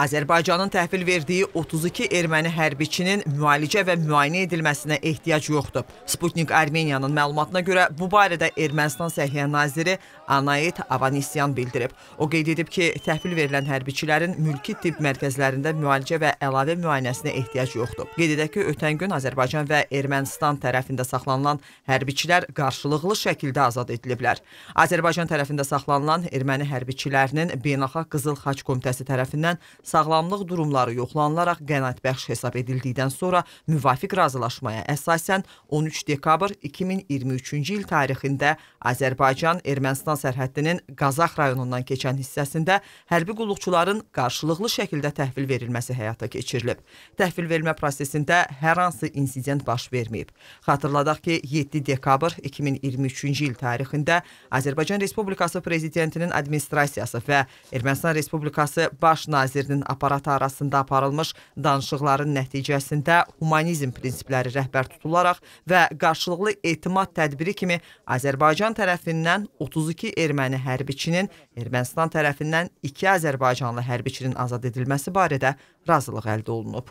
Azərbaycanın təhvil verdiyi 32 erməni hərbiçinin müalicə və müayinə edilməsinə ehtiyac yoxdur. Sputnik Ermeniyanın məlumatına görə bu barədə Ermənistan Səhiyyə Naziri Anait Avanisyan bildirib. O qeyd edib ki, təhvil verilən hərbiçilərin mülki tibb mərkəzlərində müalicə və əlavə müayinəsinə ehtiyac yoxdur. Qeyd edək ki, ötən gün Azərbaycan və Ermənistan tərəfində saxlanılan hərbiçilər qarşılıqlı şəkildə azad ediliblər. Azərbaycan tərəfində saxlanılan erməni hərbiçilərinin Beynəlxalq Qızıl Xaç Komitəsi tərəfindən sağlamlıq durumları yoxlanılaraq qənaətbəxş hesab edildikdən sonra müvafiq razılaşmaya əsasən 13 dekabr 2023-cü il tarixində Azərbaycan-Ermənistan sərhəddinin Qazax rayonundan keçən hissəsində hərbi qulluqçuların qarşılıqlı şəkildə təhvil verilməsi həyata keçirilib. Təhvil vermə prosesində hər hansı insident baş verməyib. Xatırladaq ki, 7 dekabr 2023-cü il tarixində Azərbaycan Respublikası prezidentinin administrasiyası və Ermənistan Respublikası baş nazirinin ölkələrin aparatı arasında aparılmış danışıqların nəticəsində humanizm prinsipləri rəhbər tutularaq və qarşılıqlı etimad tədbiri kimi Azərbaycan tərəfindən 32 erməni hərbiçinin, Ermənistan tərəfindən 2 azərbaycanlı hərbiçinin azad edilməsi barədə razılıq əldə olunub.